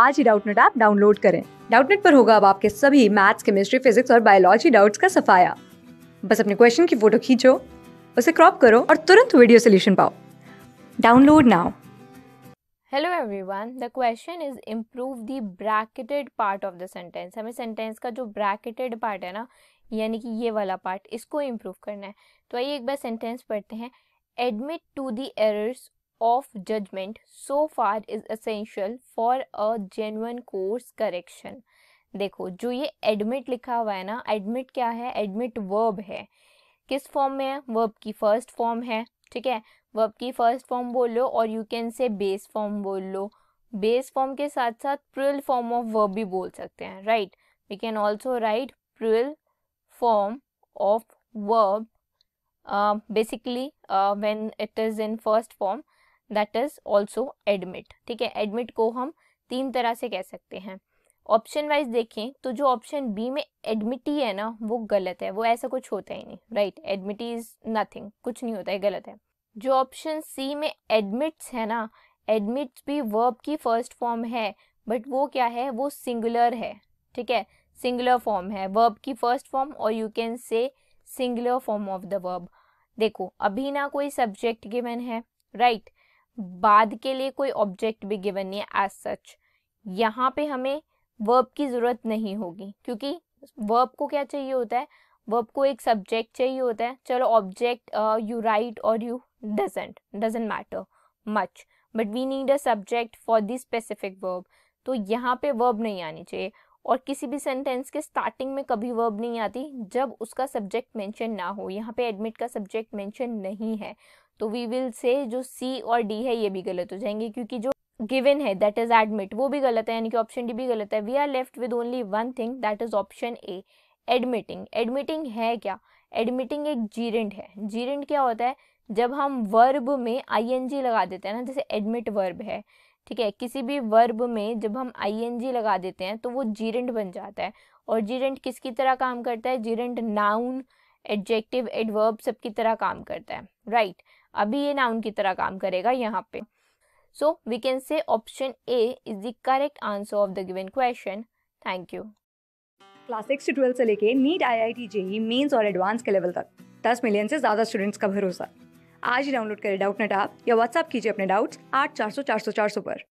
आज ही Doubtnut app download करें डाउटनेट पर होगा अब आपके सभी मैथ्स केमिस्ट्री फिजिक्स और बायोलॉजी डाउट्स का सफाया बस अपने क्वेश्चन की फोटो खींचो उसे क्रॉप करो और तुरंत वीडियो सोल्यूशन पाओ download now hello everyone the question is improve the bracketed part of the sentence हमें सेंटेंस का जो ब्रैकेटेड पार्ट है ना यानी कि ये वाला पार्ट इसको इम्प्रूव करना है तो आइए एक बार सेंटेंस पढ़ते हैं admit to the errors of judgment so far is essential for a genuine course correction देखो जो ये एडमिट लिखा हुआ है ना एडमिट क्या है एडमिट वर्ब है किस फॉर्म में है वर्ब की फर्स्ट फॉर्म है ठीक है वर्ब की फर्स्ट फॉर्म बोल लो और you can say base form बोल लो बेस फॉर्म के साथ साथ प्रियल फॉर्म ऑफ वर्ब भी बोल सकते हैं right we can also write plural form of verb basically when it is in first form that is also admit ठीक है एडमिट को हम तीन तरह से कह सकते हैं ऑप्शन वाइज देखें तो जो ऑप्शन बी में एडमिटी है ना वो गलत है वो ऐसा कुछ होता ही नहीं राइट एडमिटी इज नथिंग कुछ नहीं होता है गलत है जो ऑप्शन सी में एडमिट्स है ना एडमिट्स भी वर्ब की फर्स्ट फॉर्म है बट वो क्या है वो सिंगुलर है ठीक है सिंगुलर फॉर्म है वर्ब की फर्स्ट फॉर्म और you can say singular form of the verb देखो अभी ना कोई सब्जेक्ट गिवन है राइट right? बाद के लिए कोई ऑब्जेक्ट भी गिवन नहीं है एज सच यहाँ पे हमें वर्ब की ज़रूरत नहीं होगी क्योंकि वर्ब को क्या चाहिए होता है वर्ब को एक सब्जेक्ट चाहिए होता है चलो ऑब्जेक्ट यू राइट और you doesn't doesn't matter much but we need a subject for this specific verb तो यहाँ पे वर्ब नहीं आनी चाहिए और किसी भी सेंटेंस के स्टार्टिंग में कभी वर्ब नहीं आती जब उसका सब्जेक्ट मेंशन ना हो यहाँ पे एडमिट का सब्जेक्ट मेंशन नहीं है तो वी विल से जो सी और डी है ये भी गलत हो जाएंगे क्योंकि जो गिवन है दैट इज एडमिट वो भी गलत है यानी कि ऑप्शन डी भी गलत है we are left with only one thing that is option A admitting admitting है क्या एडमिटिंग एक जीरेंट है जीरेंट क्या होता है जब हम वर्ब में आईएनजी लगा देते हैं ना जैसे एडमिट वर्ब है ठीक है किसी भी वर्ब में जब हम आईएनजी लगा देते हैं तो वो जीरेंट बन जाता है और जीरेंट किसकी तरह काम करता है जीरेंट नाउन एडजेक्टिव एडवर्ब सब की तरह काम करता है राइट right. अभी ये नाउन की तरह काम करेगा यहाँ पे so we can say option A is the correct answer of the given question thank you class six to twelfth से लेके NEET I I T JEE mains और एडवांस के लेवल तक दस मिलियन से ज़्यादा स्टूडेंट्स का भरोसा आज ही डाउनलोड करें डाउट नेट आप या व्हाट्सअप कीजिए अपने डाउट्स आठ चार सौ चार सौ चार सौ पर